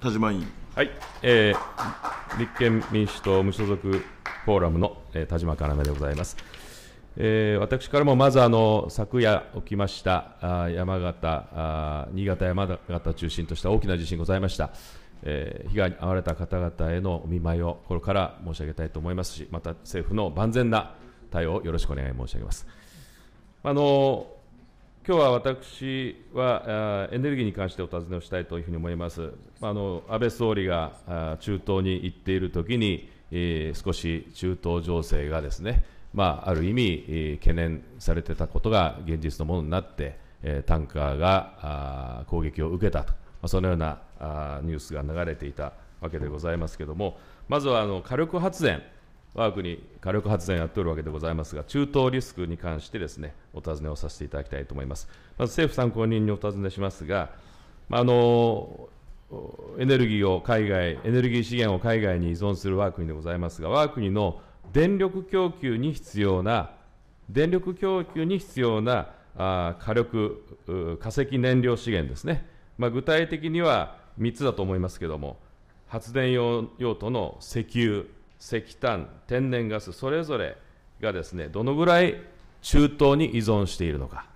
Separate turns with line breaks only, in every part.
田島委員。はい、えー、立憲民主党無所属フォーラムの、えー、田島要でございます。えー、私からもまずあの昨夜起きましたあ山形あ、新潟、山形を中心とした大きな地震ございました、えー、被害に遭われた方々へのお見舞いをこれから申し上げたいと思いますし、また政府の万全な対応をよろしくお願い申し上げます。あの今日は私はエネルギーに関してお尋ねをしたいというふうに思います。あの安倍総理が中東に行っているときに、えー、少し中東情勢がですね、まあ、ある意味、えー、懸念されてたことが現実のものになって、えー、タンカーが攻撃を受けたと、まあ、そのようなニュースが流れていたわけでございますけれども、まずはあの火力発電。我が国火力発電やっておるわけでございますが、中東リスクに関してですね、お尋ねをさせていただきたいと思います。まず政府参考人にお尋ねしますが、まあのエネルギーを海外、エネルギー資源を海外に依存する我が国でございますが、我が国の電力供給に必要な、電力供給に必要なあ火力、化石燃料資源ですね、まあ、具体的には3つだと思いますけれども、発電用用途の石油、石炭、天然ガス、それぞれがですね、どのぐらい中東に依存しているのか、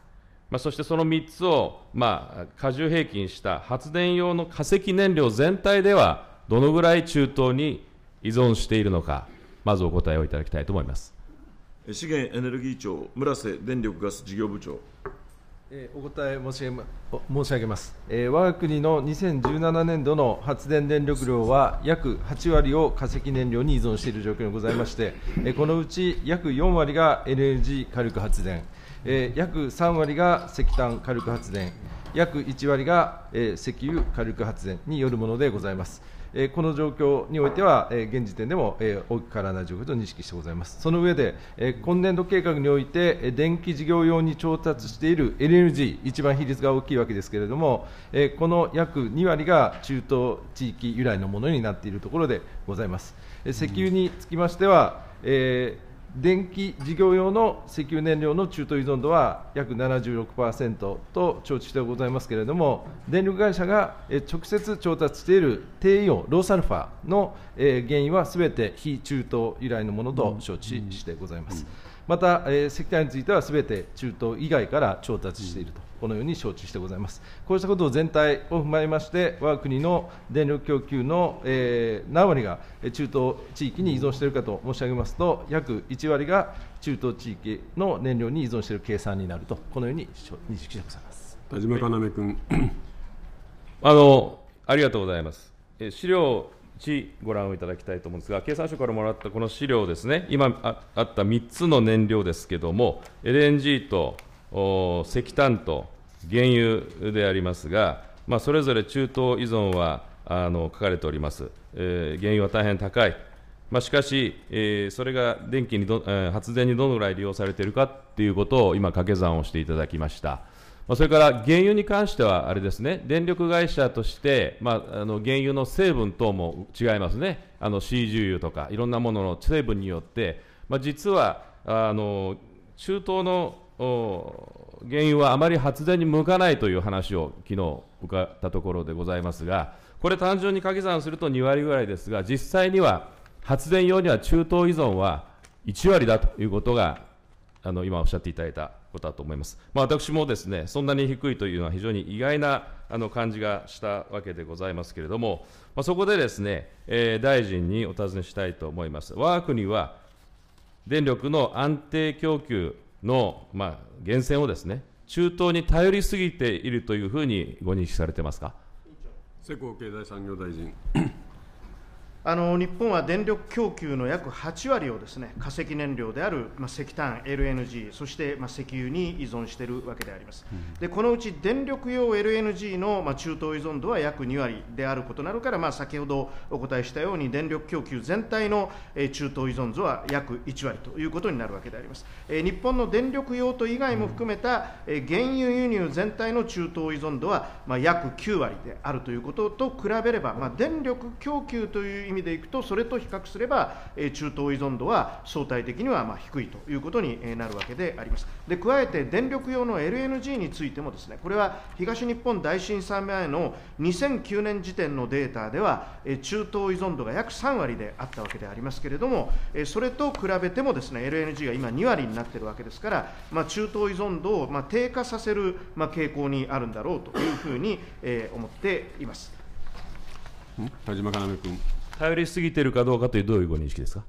まあ、そしてその3つを、まあ、過重平均した発電用の化石燃料全体では、どのぐらい中東に依存しているのか、まずお答えをいただきたいと思います資源エネルギー庁、村瀬電力ガス事業部長。
お答え申し上げ申し上げます、えー、我が国の2017年度の発電電力量は約8割を化石燃料に依存している状況でございまして、えー、このうち約4割が LNG 火力発電、えー、約3割が石炭火力発電、約1割が、え石油火力発電によるものでございます。えこの状況においては、え現時点でも、え大きく変わらない状況と認識してございます。その上で、え今年度計画において、え電気事業用に調達している LNG、一番比率が大きいわけですけれども、えこの約2割が中東地域由来のものになっているところでございます。え石油につきましては、え電気事業用の石油燃料の中東依存度は約76%と承知してございますけれども、電力会社が直接調達している低イオン、ローサルファの原因はすべて非中東由来のものと承知してございます。また、石炭についてはすべて中東以外から調達していると。このように承知してございます。こうしたことを全体を踏まえまして、我が国の電力供給の、えー、何割が中東地域に依存しているかと申し上げますと、約1割が中東地域の燃料に依存している計算になると、このように認識してございます
田島かなめ君、はい、あの。ありがとうございます。え資料1、ご覧をいただきたいと思うんですが、経産省からもらったこの資料ですね、今あった3つの燃料ですけれども、LNG と石炭と原油でありますが、まあ、それぞれ中東依存はあの書かれております、えー、原油は大変高い、まあ、しかし、えー、それが電気にど、えー、発電にどのぐらい利用されているかということを今、掛け算をしていただきました。まあ、それから原油に関しては、あれですね、電力会社として、まあ、あの原油の成分等も違いますね、あの C 重油とか、いろんなものの成分によって、まあ、実はあの中東の原油はあまり発電に向かないという話を昨日伺ったところでございますが、これ、単純に掛け算すると2割ぐらいですが、実際には発電用には中東依存は1割だということが、あの今おっしゃっていただいたことだと思います。まあ、私もですね、そんなに低いというのは非常に意外なあの感じがしたわけでございますけれども、まあ、そこでですね、えー、大臣にお尋ねしたいと思います。我が国は電力の安定供給の、まあ、源泉をですね、中東に頼りすぎているというふうにご認識されてますか。世耕経済産業大臣
あの日本は電力供給の約8割をですね化石燃料である、まあ、石炭、LNG、そして、まあ、石油に依存しているわけであります、うん、でこのうち電力用 LNG の、まあ、中東依存度は約2割であることなどから、まあ、先ほどお答えしたように、電力供給全体の、えー、中東依存度は約1割ということになるわけであります、えー、日本の電力用途以外も含めた、うん、えー、原油輸入全体の中東依存度は、まあ、約9割であるということと比べれば、まあ、電力供給という意味味でいくと、それと比較すれば、中東依存度は相対的にはま低いということになるわけであります。で加えて、電力用の LNG についても、ですねこれは東日本大震災前の2009年時点のデータでは、え中東依存度が約3割であったわけでありますけれども、えそれと比べても、ですね LNG が今、2割になっているわけですから、まあ、中東依存度をまあ低下させるまあ傾向にあるんだろうというふうに、え思っています。
田島かなめ君。頼りすぎているかどうかという、どういうご認識ですか。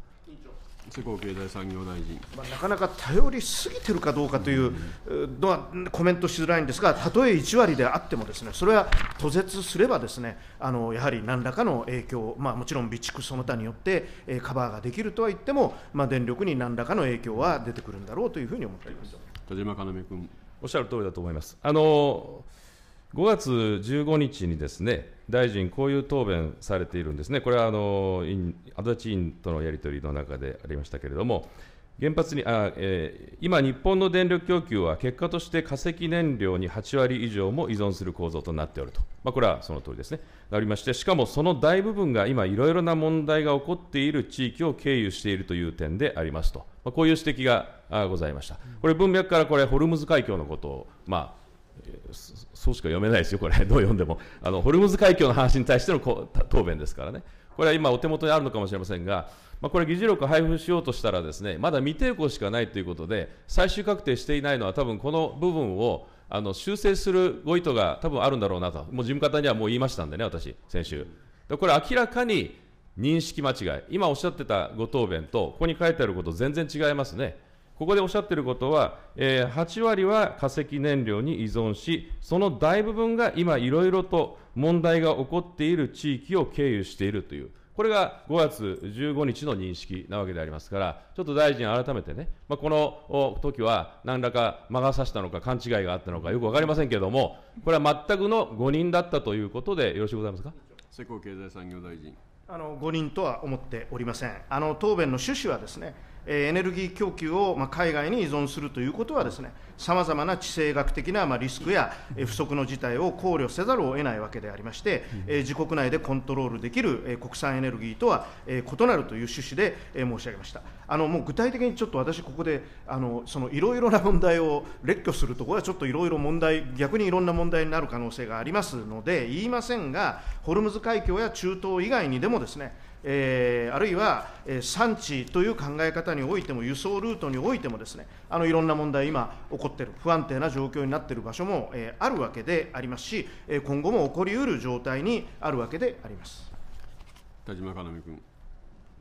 世耕経済産業大臣、まあ、なかなか頼りすぎてるかどうかというのはコメントしづらいんですが、たとえ1割であっても、ですねそれは途絶すれば、ですねあのやはり何らかの影響、まあ、もちろん備蓄その他によって、えカバーができるとは言っても、まあ、電力に何らかの影響は出てくるんだろうというふうに思っています
田島要君おっしゃる通りだと思います。あのー5月15日にですね、大臣、こういう答弁されているんですね、これはあの足立委員とのやり取りの中でありましたけれども、原発にあ、えー、今、日本の電力供給は結果として化石燃料に8割以上も依存する構造となっておると、まあ、これはその通りですね、なりまして、しかもその大部分が今、いろいろな問題が起こっている地域を経由しているという点でありますと、まあ、こういう指摘がございました。これ文脈からこれホルムズ海峡のことを、まあそうしか読めないですよ、これ、どう読んでも、あのホルムズ海峡の話に対しての答弁ですからね、これは今、お手元にあるのかもしれませんが、まあ、これ、議事録配布しようとしたら、ですねまだ未定項しかないということで、最終確定していないのは、多分この部分をあの修正するご意図が多分あるんだろうなと、もう事務方にはもう言いましたんでね、私、先週。でこれ明らかに認識間違い、今おっしゃってたご答弁と、ここに書いてあること、全然違いますね。ここでおっしゃっていることは、えー、8割は化石燃料に依存し、その大部分が今、いろいろと問題が起こっている地域を経由しているという、これが5月15日の認識なわけでありますから、ちょっと大臣、改めてね、まあ、この時は何らか魔が差したのか、勘違いがあったのか、よく分かりませんけれども、これは全くの誤認だったということで、よろしゅうございますか。世耕経済産業大臣
あの誤認とは思っておりません。あの答弁の趣旨はですねエネルギー供給をま海外に依存するということはですね、さまざまな地政学的なまリスクや不測の事態を考慮せざるを得ないわけでありまして、え自国内でコントロールできる国産エネルギーとは異なるという趣旨で申し上げました。あのもう具体的にちょっと私、ここでいろいろな問題を列挙するところは、ちょっといろいろ問題、逆にいろんな問題になる可能性がありますので、言いませんが、ホルムズ海峡や中東以外にでもですね、えー、あるいは、えー、産地という考え方においても、輸送ルートにおいてもですね、あのいろんな問題、今、起こっている、不安定な状況になっている場所も、えー、あるわけでありますし、えー、今後も起こりうる状態にあるわけであります
田島かなみ君、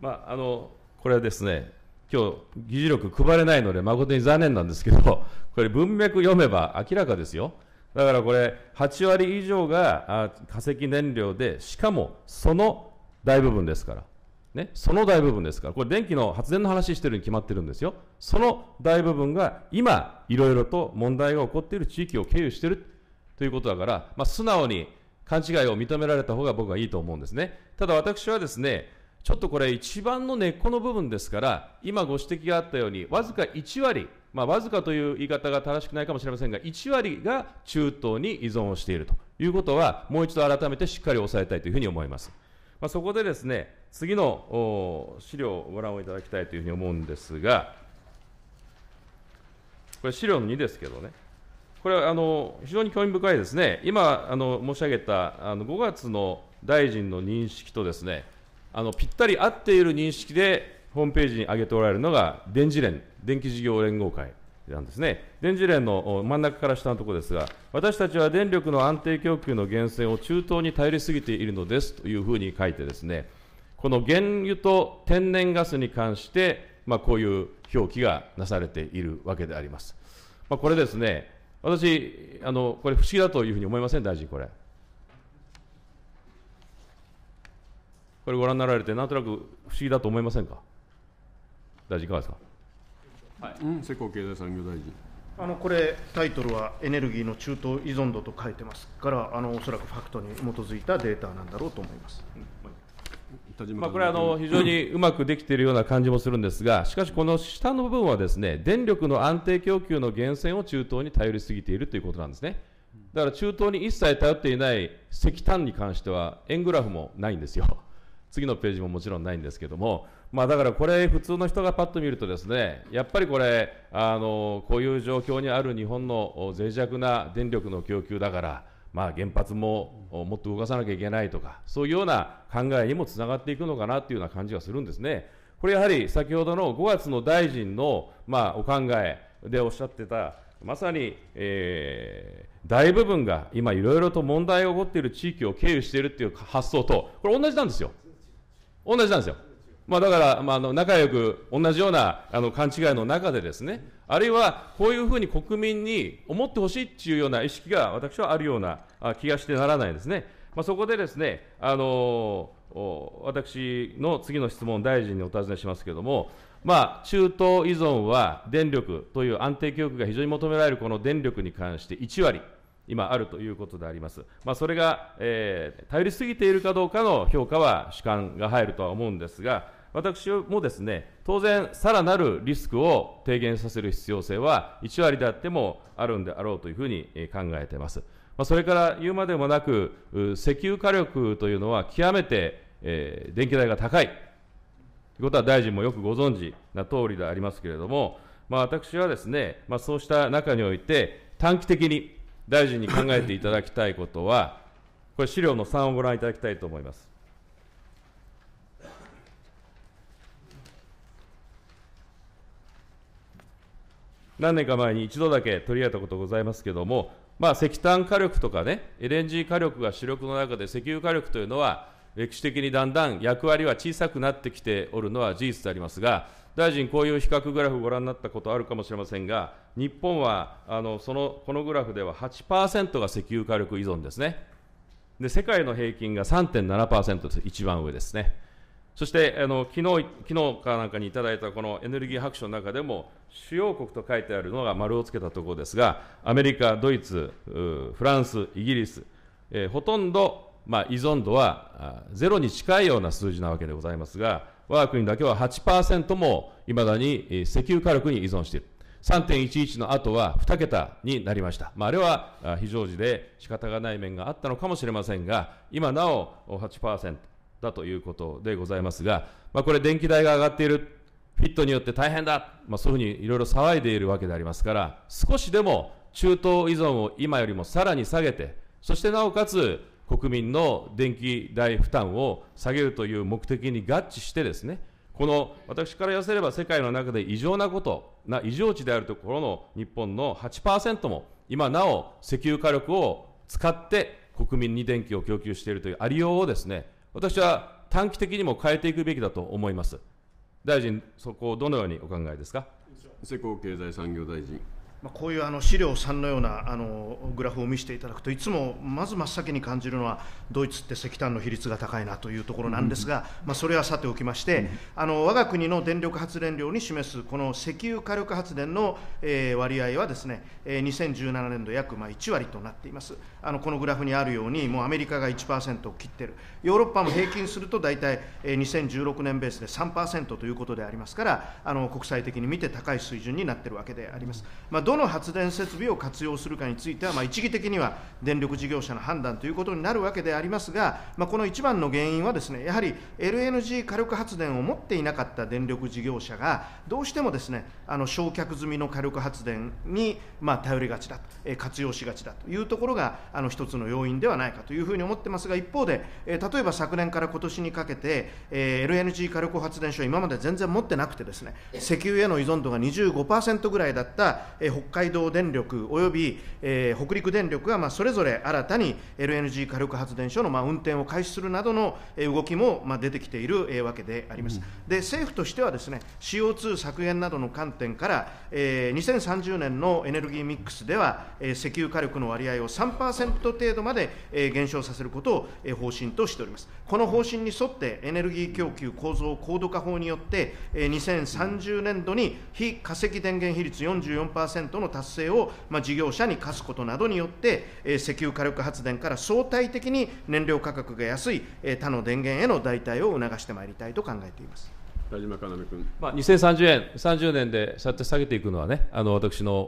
まああの。
これはですね、今日議事録配れないので、誠に残念なんですけど、これ、文脈読めば明らかですよ。だからこれ、8割以上が化石燃料で、しかもその大部分ですから。ね、その大部分ですから、これ電気の発電の話してるに決まってるんですよ。その大部分が今、いろいろと問題が起こっている地域を経由してるということだから、まあ、素直に勘違いを認められた方が僕はいいと思うんですね。ただ私はですね、ちょっとこれ一番の根っこの部分ですから、今ご指摘があったように、わずか1割、まあ、わずかという言い方が正しくないかもしれませんが、1割が中東に依存をしているということは、もう一度改めてしっかり押さえたいというふうに思います。まあ、そこでですね、次の資料をご覧をいただきたいというふうに思うんですが、これ、資料の2ですけどね、これはあの非常に興味深いですね、今あの申し上げたあの5月の大臣の認識とですね、あのぴったり合っている認識で、ホームページに上げておられるのが、電磁連、電気事業連合会なんですね電磁連の真ん中から下のところですが、私たちは電力の安定供給の源泉を中東に頼りすぎているのですというふうに書いて、ですねこの原油と天然ガスに関して、まあ、こういう表記がなされているわけであります。まあ、これですね、私、あのこれ、不思議だというふうに思いません、大臣、これ。これ、ご覧になられて、なんとなく不思議だと思いませんか、大臣、いかがですか。はい、
世耕経済産業大臣。あのこれ、タイトルはエネルギーの中東依存度と書いてますから、あのおそらくファクトに基づいたデータなんだろうと思います。まあ、これはあの非常
にうまくできているような感じもするんですが、しかしこの下の部分はですね電力の安定供給の源泉を中東に頼りすぎているということなんですね。だから中東に一切頼っていない石炭に関しては円グラフもないんですよ。次のページももちろんないんですけれども、まあ、だからこれ、普通の人がパッと見ると、ですねやっぱりこれあの、こういう状況にある日本の脆弱な電力の供給だから、まあ、原発ももっと動かさなきゃいけないとか、そういうような考えにもつながっていくのかなというような感じがするんですね。これやはり先ほどの5月の大臣の、まあ、お考えでおっしゃってた、まさに、えー、大部分が今、いろいろと問題が起こっている地域を経由しているという発想と、これ、同じなんですよ、同じなんですよ。まあ、だから、まあ、あの仲良く同じようなあの勘違いの中でですね、あるいはこういうふうに国民に思ってほしいっていうような意識が私はあるような気がしてならないですね。まあ、そこでですね、あの私の次の質問、大臣にお尋ねしますけれども、まあ、中東依存は電力という安定供給が非常に求められるこの電力に関して1割、今あるということであります。まあ、それが、えー、頼りすぎているかどうかの評価は主観が入るとは思うんですが、私もですね、当然、さらなるリスクを低減させる必要性は1割であってもあるんであろうというふうに考えています。まそれから言うまでもなく、石油火力というのは極めて、え電気代が高いということは大臣もよくご存知な通りでありますけれども、まあ、私はですね、まあ、そうした中において、短期的に大臣に考えていただきたいことは、これ、資料の3をご覧いただきたいと思います。何年か前に一度だけ取り上げたことございますけれども、まあ、石炭火力とかね、LNG 火力が主力の中で、石油火力というのは、歴史的にだんだん役割は小さくなってきておるのは事実でありますが、大臣、こういう比較グラフご覧になったことあるかもしれませんが、日本はあのそのこのグラフでは8%が石油火力依存ですね。で世界の平均が3.7%です、一番上ですね。そしてあの昨日昨日かなんかにいただいたこのエネルギー白書の中でも、主要国と書いてあるのが丸をつけたところですが、アメリカ、ドイツ、フランス、イギリス、えー、ほとんど、まあ、依存度はゼロに近いような数字なわけでございますが、我が国だけは8%もいまだに石油火力に依存している。3.11の後は2桁になりました。まあ、あれは非常時で仕方がない面があったのかもしれませんが、今なお8%。だということでございますが、まあ、これ、電気代が上がっている、フィットによって大変だ、まあ、そういうふうにいろいろ騒いでいるわけでありますから、少しでも中東依存を今よりもさらに下げて、そしてなおかつ国民の電気代負担を下げるという目的に合致して、ですねこの私から寄せれば世界の中で異常なことな、異常値であるところの日本の8%も、今なお石油火力を使って国民に電気を供給しているというありようをですね私は短期的にも変えていくべきだと思います。大臣、そこをどのようにお考えですか。世耕経済産業大臣。
まこういうあの資料3のようなあのグラフを見せていただくといつもまず真っ先に感じるのはドイツって石炭の比率が高いなというところなんですが、まそれはさておきまして、あの我が国の電力発電量に示すこの石油火力発電の、え割合はですね、え2017年度約ま1割となっていますあのこのグラフにあるようにもうアメリカが1%を切ってるヨーロッパも平均すると大体、え2016年ベースで3%ということでありますからあの国際的に見て高い水準になってるわけであります、まあどの発電設備を活用するかについては、まあ、一義的には電力事業者の判断ということになるわけでありますが、まあ、この一番の原因は、ですねやはり LNG 火力発電を持っていなかった電力事業者が、どうしてもですねあの焼却済みの火力発電にまあ頼りがちだ、え活用しがちだというところが、あの一つの要因ではないかというふうに思ってますが、一方で、え例えば昨年から今年にかけて、え LNG 火力発電所、今まで全然持ってなくて、ですね石油への依存度が25%ぐらいだった、北海道電力および、えー、北陸電力が、まあ、それぞれ新たに LNG 火力発電所の、まあ、運転を開始するなどの動きも、まあ、出てきている、えー、わけであります、うん、で政府としてはですね CO2 削減などの観点から、えー、2030年のエネルギーミックスでは、えー、石油火力の割合を3%程度まで、えー、減少させることを、えー、方針としておりますこの方針に沿ってエネルギー供給構造高度化法によって、え2030年度に非化石電源比率44%の達成を、まあ、事業者に課すことなどによって、え石油火力発電から相対的に燃料価格が安い、え他の電源への代替を促してまいりたいと考えています。田島かな君、まあ、2030円、
30年でそうやって下げていくのはね、あの私の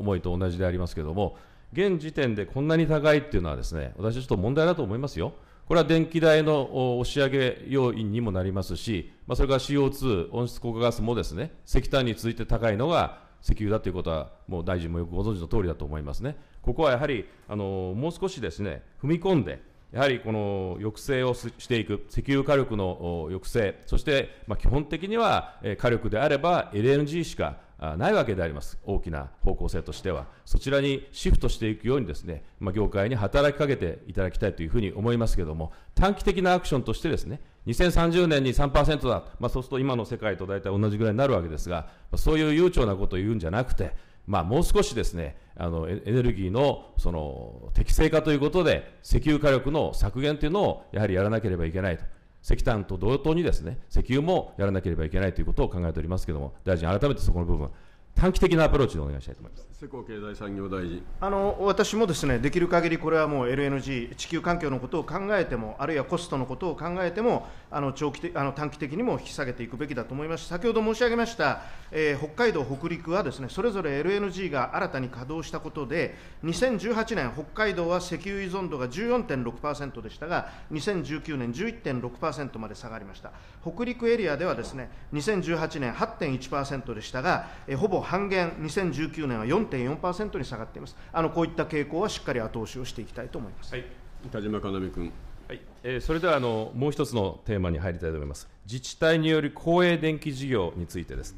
思いと同じでありますけれども、現時点でこんなに高いっていうのは、ですね私はちょっと問題だと思いますよ。これは電気代の押し上げ要因にもなりますし、まあ、それから CO2、温室効果ガスもですね石炭に続いて高いのが石油だということは、もう大臣もよくご存知の通りだと思いますね。ここはやはり、あのもう少しですね踏み込んで、やはりこの抑制をしていく、石油火力の抑制、そして、まあ、基本的には火力であれば LNG しかないわけであります。大きな方向性としては。そちらにシフトしていくようにですね、まあ、業界に働きかけていただきたいというふうに思いますけれども、短期的なアクションとしてですね、2030年に3%だ。まあ、そうすると今の世界と大体同じぐらいになるわけですが、まそういう悠長なことを言うんじゃなくて、まあ、もう少しですね、あのエネルギーのその適正化ということで、石油火力の削減というのをやはりやらなければいけないと石炭と同等にですね、石油もやらなければいけないということを考えておりますけれども、大臣、
改めてそこの部分、短期的なアプローチでお願いしたいと思います
世耕経済産業大臣
あの私もですねできる限りこれはもう LNG、地球環境のことを考えても、あるいはコストのことを考えても、あの長期的あの短期的にも引き下げていくべきだと思います先ほど申し上げました、えー、北海道、北陸はですねそれぞれ LNG が新たに稼働したことで、2018年、北海道は石油依存度が14.6%でしたが、2019年、11.6%まで下がりました。北陸エリアではですね2018年8.1%でしたが、えー、ほぼ半減、2019年は4.4%に下がっています、あのこういった傾向はしっかり後押しをしていきたいと思います、はい、
田島かなみ君。はいえー、それではあのもう一つのテーマに入りたいと思います、自治体による公営電気事業についてです。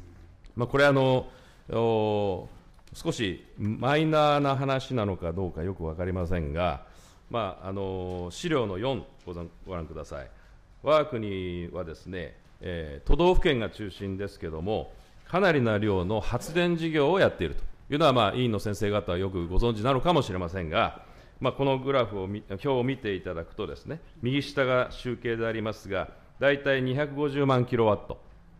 まあ、これあの少しマイナーな話なのかどうかよく分かりませんが、まあ、あの資料の4ごご覧ください。我が国はですね、えー、都道府県が中心ですけれども、かなりな量の発電事業をやっているというのは、委員の先生方はよくご存知なのかもしれませんが、まあ、このグラフを、表を見ていただくとですね、右下が集計でありますが、大体250万キロワット、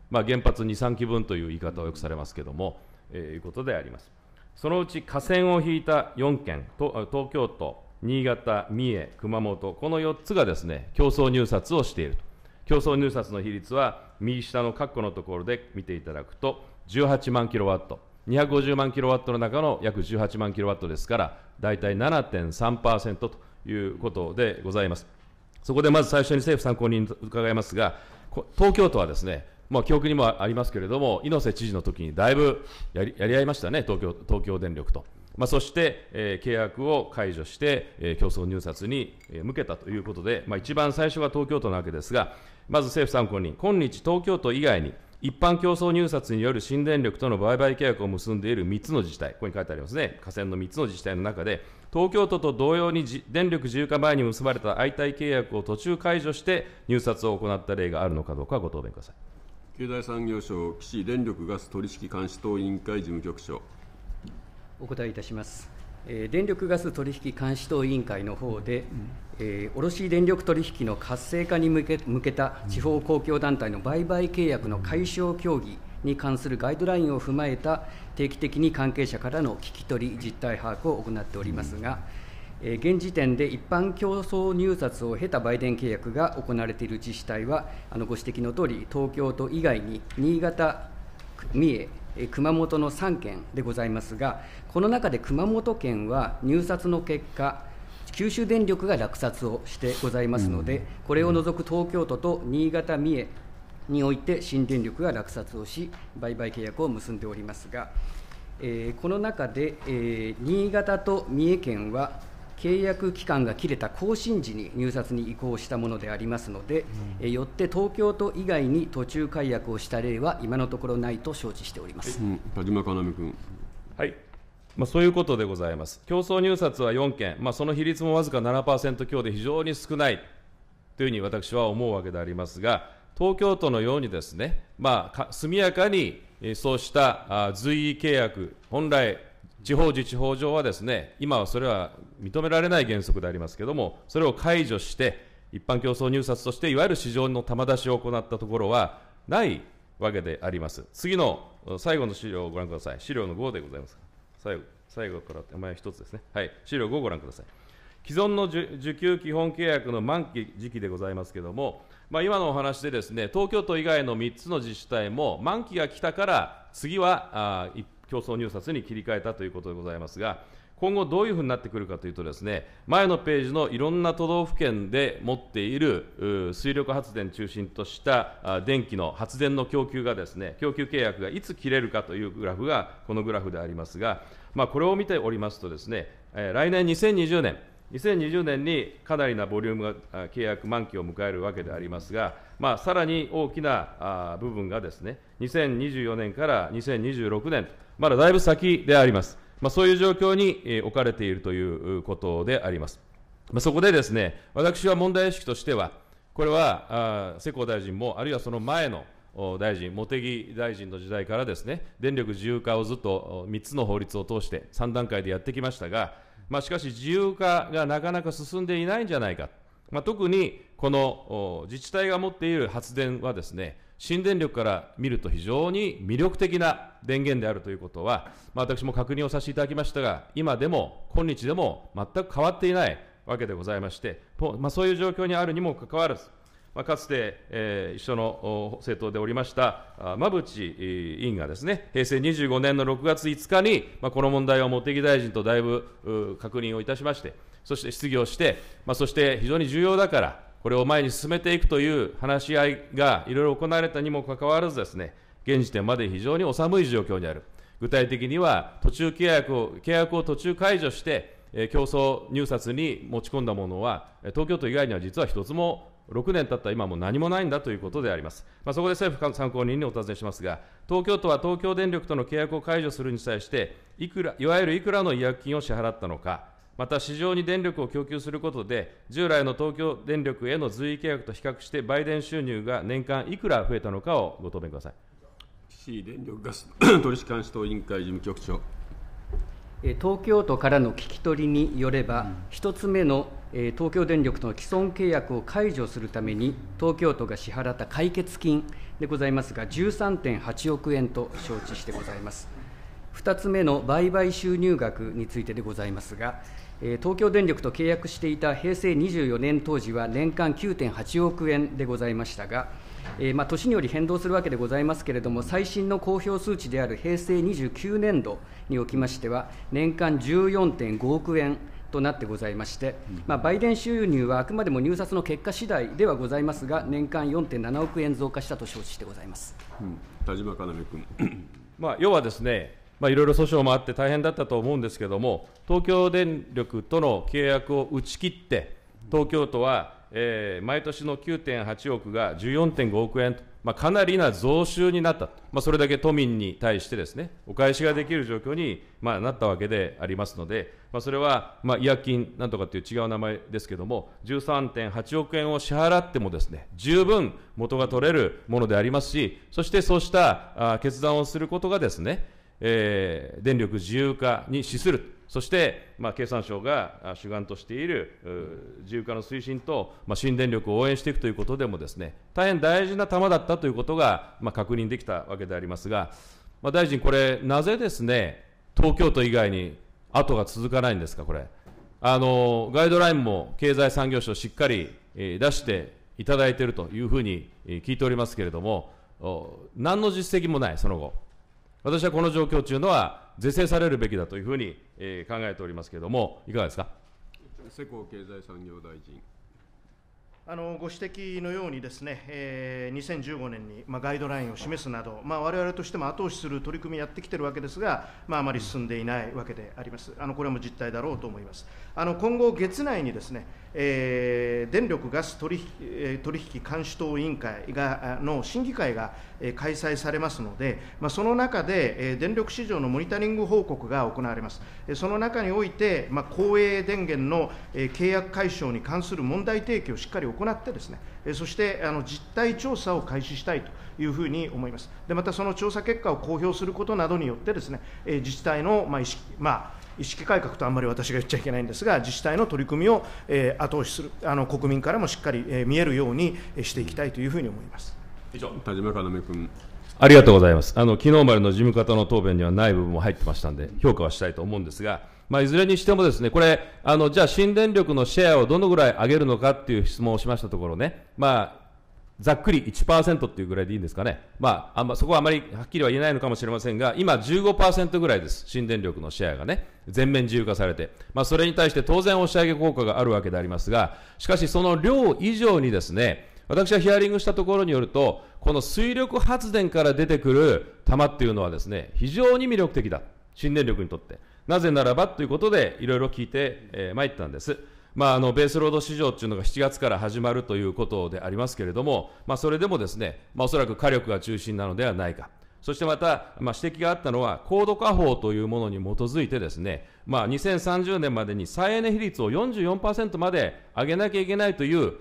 まあ、原発2、3基分という言い方をよくされますけれども、えー、いうことであります。そのうち河川を引いた4県、東京都、新潟、三重、熊本、この4つがですね、競争入札をしていると競争入札の比率は右下の括弧のところで見ていただくと、18万キロワット、250万キロワットの中の約18万キロワットですから、大体7.3%ということでございます。そこでまず最初に政府参考人伺いますが、東京都はですね、まあ、記憶にもありますけれども、猪瀬知事の時にだいぶやりやり合いましたね、東京東京電力と。まあ、そして、えー、契約を解除して、えー、競争入札に向けたということで、まあ、一番最初は東京都なわけですが、まず政府参考人、今日、東京都以外に、一般競争入札による新電力との売買契約を結んでいる3つの自治体、ここに書いてありますね、河川の3つの自治体の中で、東京都と同様に電力自由化前に結ばれた相対契約を途中解除して入札を行った例があるのかどうか、ご答弁ください経済産業省、岸電力ガス取
引監視等委
員会事務局長。
お答えいたします。電力ガス取引監視等委員会の方で、えー、卸電力取引の活性化に向け向けた地方公共団体の売買契約の解消協議に関するガイドラインを踏まえた定期的に関係者からの聞き取り、実態把握を行っておりますが、えー、現時点で一般競争入札を経た売電契約が行われている自治体は、あのご指摘のとおり、東京都以外に新潟、三重、熊本の3県でございますが、この中で熊本県は入札の結果、九州電力が落札をしてございますので、これを除く東京都と新潟、三重において、新電力が落札をし、売買契約を結んでおりますが、えー、この中で、えー、新潟と三重県は、契約期間が切れた更新時に入札に移行したものでありますので、うん、よって東京都以外に途中解約をした例は今のところないと承知しております、う
ん、田島かなみ君。はいまあ、そういうことでございます。競争入札は4件、まあ、その比率もわずか7%強で非常に少ないというふうに私は思うわけでありますが、東京都のようにですね、まあ、速やかにそうした随意契約、本来、地方自治法上はですね、今はそれは認められない原則でありますけれども、それを解除して、一般競争入札として、いわゆる市場の玉出しを行ったところはないわけであります。次の最後の資料をご覧ください。資料の5でございます。最後最後から手前1つですね、はい、資料5をご覧ください。既存の受給基本契約の満期時期でございますけれども、まあ、今のお話で、ですね東京都以外の3つの自治体も、満期が来たから、次はあ競争入札に切り替えたということでございますが、今後どういうふうになってくるかというとですね前のページのいろんな都道府県で持っている水力発電中心とした電気の発電の供給がですね供給契約がいつ切れるかというグラフがこのグラフでありますが、まあ、これを見ておりますとですね来年2020年2020年にかなりなボリュームが契約満期を迎えるわけでありますが、まあ、さらに大きな部分がですね2024年から2026年まだだいぶ先であります。まあ、そういう状況に置かれているということであります。まあ、そこでですね、私は問題意識としては、これは世耕大臣も、あるいはその前の大臣、茂木大臣の時代からですね、電力自由化をずっと3つの法律を通して3段階でやってきましたが、まあ、しかし自由化がなかなか進んでいないんじゃないか、まあ、特にこの自治体が持っている発電はですね、新電力から見ると非常に魅力的な電源であるということは、まあ、私も確認をさせていただきましたが、今でも、今日でも全く変わっていないわけでございまして、まあ、そういう状況にあるにもかかわらず、まあ、かつて、えー、一緒の政党でおりました馬淵委員がですね平成25年の6月5日に、まあ、この問題を茂木大臣とだいぶ確認をいたしまして、そして質疑をして、まあ、そして非常に重要だから、これを前に進めていくという話し合いがいろいろ行われたにもかかわらずですね、現時点まで非常にお寒い状況にある。具体的には途中契約を契約を途中解除して、え競争入札に持ち込んだものは、東京都以外には実は一つも6年経った今も何もないんだということであります。まあ、そこで政府参考人にお尋ねしますが、東京都は東京電力との契約を解除するに際して、いくらいわゆるいくらの違約金を支払ったのか、また市場に電力を供給することで、従来の東京電力への随意契約と比較して、売電収入が年間いくら増えたのかをご答弁ください市電力ガス
取引監視等委員会事務局長。東京都からの聞き取りによれば、1つ目の東京電力との既存契約を解除するために、東京都が支払った解決金でございますが、13.8億円と承知してございます。2つ目の売買収入額についてでございますが、東京電力と契約していた平成24年当時は年間9.8億円でございましたが、えー、まあ、年により変動するわけでございますけれども、最新の公表数値である平成29年度におきましては、年間14.5億円。となってございまして、まあ、バイデン収入はあくまでも入札の結果次第ではございますが、年間4.7億円増加したと承知してございます、
うん、田島かなめ君、まあ、要はですね、まあ、いろいろ訴訟もあって大変だったと思うんですけれども、東京電力との契約を打ち切って、東京都は、えー、毎年の9.8億が14.5億円と、まあ、かなりな増収になった、まあ、それだけ都民に対してですねお返しができる状況に、まあ、なったわけでありますので、まあ、それは、まあ、違約金なんとかという違う名前ですけれども、13.8億円を支払ってもですね十分元が取れるものでありますし、そしてそうしたあ決断をすることがですねえー、電力自由化に資する、そして、まあ、経産省が主眼としている自由化の推進と、まあ、新電力を応援していくということでもです、ね、大変大事な球だったということが、まあ、確認できたわけでありますが、まあ、大臣、これ、なぜですね、東京都以外に後が続かないんですか、これ。あのガイドラインも経済産業省、しっかり出していただいているというふうに聞いておりますけれども、何の実績もない、その後。私はこの状況というのは、是正されるべきだというふうに、えー、考えておりますけれども、いかがですか。
世耕
経済産業大臣
あのご指摘のようにですね、えー、2015年に、まあ、ガイドラインを示すなど、まあ、我々としても後押しする取り組みやってきてるわけですが、まあ、あまり進んでいないわけであります、あのこれも実態だろうと思います。あの今後、月内にですね、えー、電力・ガス取引取引監視等委員会がの審議会が開催されますので、まあ、その中で、え電力市場のモニタリング報告が行われます、えその中において、まあ、公営電源の、え契約解消に関する問題提起をしっかり行って、ですね、えそしてあの実態調査を開始したいというふうに思います、でまたその調査結果を公表することなどによって、ですね、え自治体の、まあ意識まあ、意識改革とあんまり私が言っちゃいけないんですが、自治体の取り組みを、え後押しする、あの国民からもしっかり、え見えるようにしていきたいというふうに思います。
以上田島め君ありがとうございますあの昨日までの事務方の答弁にはない部分も入ってましたんで評価はしたいと思うんですが、まあ、いずれにしてもですねこれあのじゃあ新電力のシェアをどのぐらい上げるのかっていう質問をしましたところね、まあ、ざっくり1%っていうぐらいでいいんですかね、まあ、あんまそこはあまりはっきりは言えないのかもしれませんが、今15%ぐらいです、新電力のシェアがね、全面自由化されて、まあ、それに対して当然、押し上げ効果があるわけでありますが、しかしその量以上にですね、私はヒアリングしたところによると、この水力発電から出てくる玉っていうのはですね、非常に魅力的だ。新電力にとって。なぜならばということで、いろいろ聞いて、えー、参ったんです。まあ、あのベースロード市場っていうのが7月から始まるということでありますけれども、まあ、それでもですね、まあ、おそらく火力が中心なのではないか。そしてまた、まあ、指摘があったのは、高度化法というものに基づいてですね、まあ、2030年までに再エネ比率を44%まで上げなきゃいけないという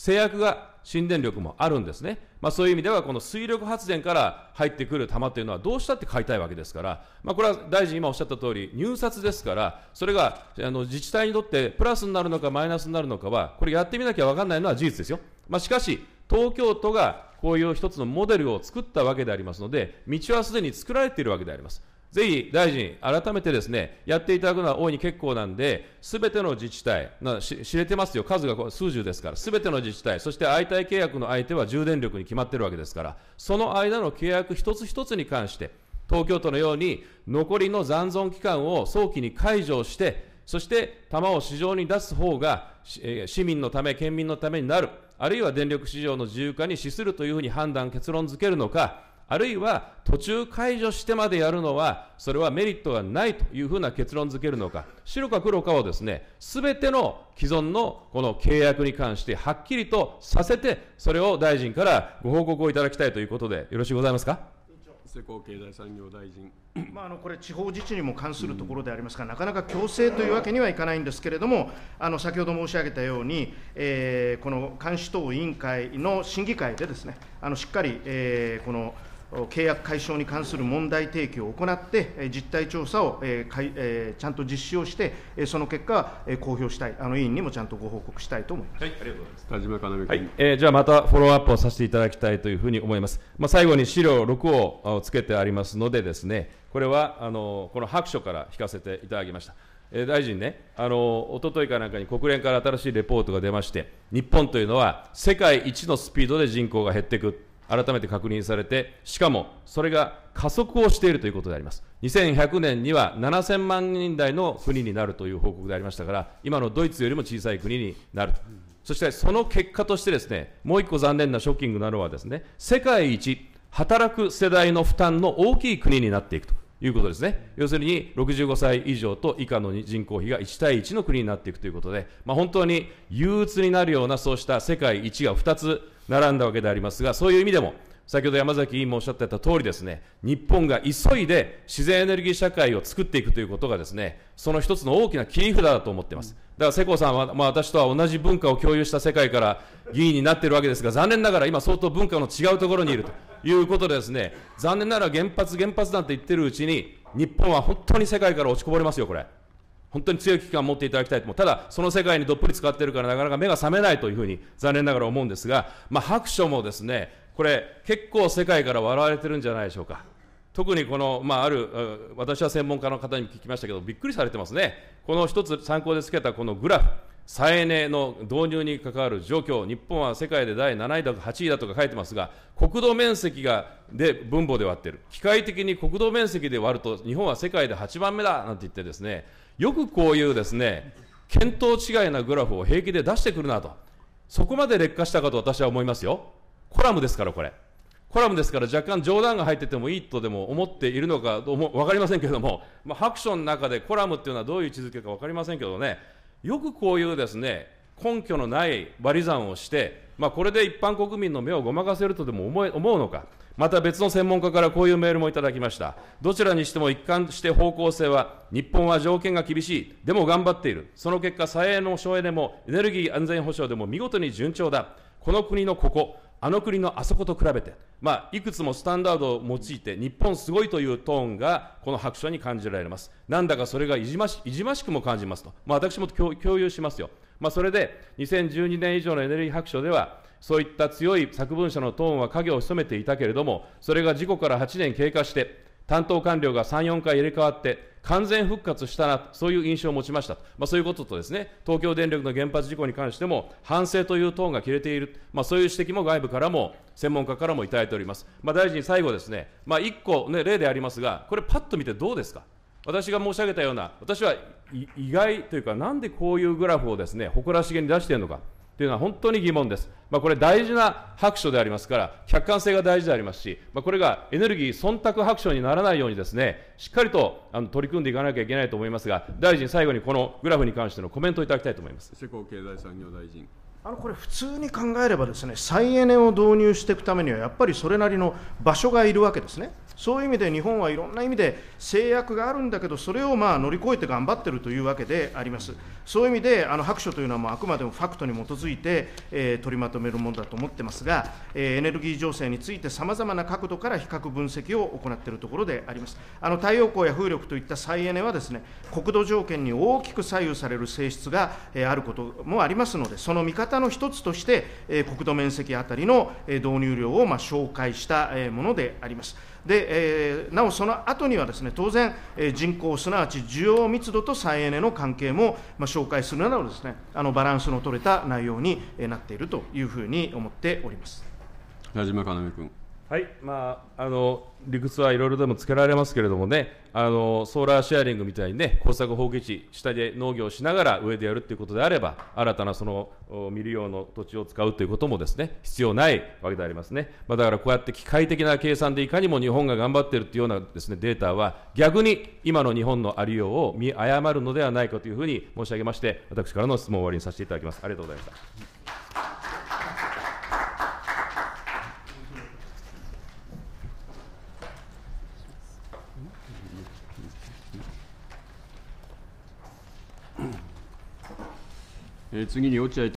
制約が新電力もあるんですね。まあ、そういう意味では、この水力発電から入ってくる玉というのはどうしたって買いたいわけですから、まあ、これは大臣今おっしゃった通り、入札ですから、それがあの自治体にとってプラスになるのかマイナスになるのかは、これやってみなきゃわかんないのは事実ですよ。まあ、しかし、東京都がこういう一つのモデルを作ったわけでありますので、道はすでに作られているわけであります。ぜひ大臣、改めてですね、やっていただくのは大いに結構なんで、すべての自治体なし、知れてますよ、数が数十ですから、すべての自治体、そして相対契約の相手は充電力に決まってるわけですから、その間の契約一つ一つに関して、東京都のように残りの残存期間を早期に解除して、そして弾を市場に出す方が、市民のため、県民のためになる、あるいは電力市場の自由化に資するというふうに判断、結論づけるのか、あるいは途中解除してまでやるのは、それはメリットがないというふうな結論づけるのか、白か黒かをですね、すべての既存のこの契約に関してはっきりとさせて、それを大臣からご報告をいただきたいということで、よろしいございますか。
施工経済産業大
臣、まあ、あのこれ、地方自治にも関するところでありますが、なかなか強制というわけにはいかないんですけれども、あの先ほど申し上げたように、えー、この監視等委員会の審議会で、ですねあのしっかり、えー、この契約解消に関する問題提起を行って、実態調査をちゃんと実施をして、その結果、公表したい、あの委員にもちゃんとご報告したいと思います。はい、ありがとう
ございます。田島はい、えー、じゃあまたフォローアップをさせていただきたいというふうに思います。まあ、最後に資料6をつけてありますのでですね、これはあのこの白書から引かせていただきました。え大臣ね、あの一昨日かなんかに国連から新しいレポートが出まして、日本というのは世界一のスピードで人口が減っていく。改めて確認されて、しかもそれが加速をしているということであります。2100年には7000万人台の国になるという報告でありましたから、今のドイツよりも小さい国になると。そしてその結果としてですね、もう一個残念なショッキングなのはですね、世界一働く世代の負担の大きい国になっていくということですね。要するに65歳以上と以下の人口比が1対1の国になっていくということで、まあ、本当に憂鬱になるようなそうした世界一が2つ並んだわけでありますが、そういう意味でも、先ほど山崎委員もおっしゃってた通りですね、日本が急いで自然エネルギー社会を作っていくということがですね、その一つの大きな切り札だと思っています。だから世耕さんは、まあ、私とは同じ文化を共有した世界から議員になっているわけですが、残念ながら今相当文化の違うところにいるということでですね、残念ながら原発原発なんて言ってるうちに、日本は本当に世界から落ちこぼれますよ、これ。本当に強い危機感を持っていただきたいと思う。ただ、その世界にどっぷり使ってるから、なかなか目が覚めないというふうに、残念ながら思うんですが、まあ、白書もですね、これ、結構世界から笑われてるんじゃないでしょうか。特にこの、まあ、ある、私は専門家の方に聞きましたけど、びっくりされてますね。この一つ参考でつけたこのグラフ、再エネの導入に関わる状況、日本は世界で第7位だとか8位だとか書いてますが、国土面積がで分母で割ってる、機械的に国土面積で割ると、日本は世界で8番目だなんて言ってですね、よくこういうですね、見当違いなグラフを平気で出してくるなと。そこまで劣化したかと私は思いますよ。コラムですから、これ。コラムですから若干冗談が入っててもいいとでも思っているのかどうも分かりませんけれども、まあ、白書の中でコラムっていうのはどういう位置づけか分かりませんけどね、よくこういうですね、根拠のない割り算をして、まあ、これで一般国民の目をごまかせるとでも思思うのか。また別の専門家からこういうメールもいただきました。どちらにしても一貫して方向性は、日本は条件が厳しい、でも頑張っている、その結果、再エネの省エネもエネルギー安全保障でも見事に順調だ、この国のここ、あの国のあそこと比べて、まあ、いくつもスタンダードを用いて、日本すごいというトーンが、この白書に感じられます。なんだかそれがいじましいじましくも感じますと、まあ、私も共有しますよ。まあ、それで、2012年以上のエネルギー白書では、そういった強い作文書のトーンは影を潜めていたけれども、それが事故から8年経過して、担当官僚が3、4回入れ替わって、完全復活したな、そういう印象を持ちました。まあ、そういうこととですね、東京電力の原発事故に関しても、反省というトーンが切れている、まあ、そういう指摘も外部からも、専門家からもいただいております。まあ、大臣、最後ですね、まあ、1個、ね、例でありますが、これ、パッと見てどうですか私が申し上げたような、私は意外というか、なんでこういうグラフをですね、誇らしげに出しているのか。というのは本当に疑問です。まあ、これ大事な白書でありますから、客観性が大事でありますし、まあ、これがエネルギー忖度白書にならないようにですね、しっかりとあの取り組んでいかなきゃいけないと思いますが、大臣、最後にこのグラフに関してのコメントをいただきたいと思います。世耕経済産業大臣
あのこれ普通に考えればですね再エネを導入していくためにはやっぱりそれなりの場所がいるわけですねそういう意味で日本はいろんな意味で制約があるんだけど、それをまあ乗り越えて頑張ってるというわけであります。そういう意味で、あの白書というのはもうあくまでもファクトに基づいて、えー、取りまとめるものだと思ってますが、えー、エネルギー情勢についてさまざまな角度から比較分析を行っているところであります。あの太陽光や風力といった再エネはですね、国土条件に大きく左右される性質が、えあることもありますので、その見方の一つとして、えー、国土面積あたりの、え導入量をまあ紹介した、えものであります。で、えー、なおその後にはですね当然、え人口すなわち需要密度と再エネの関係も、まあ、紹介するなどですねあのバランスの取れた内容になっているというふうに思っております
矢島かな君。
はい、まあ、あの理屈はいろいろでもつけられま
すけれどもねあの、ソーラーシェアリングみたいにね、耕作放棄地、下で農業をしながら上でやるということであれば、新たなその未利用の土地を使うということもですね必要ないわけでありますね、まあ、だからこうやって機械的な計算でいかにも日本が頑張っているというようなですねデータは、逆に今の日本のありようを見誤るのではないかというふうに申し上げまして、私からの質問を終わりにさせていただきます。ありがとうございましたえー、次に落合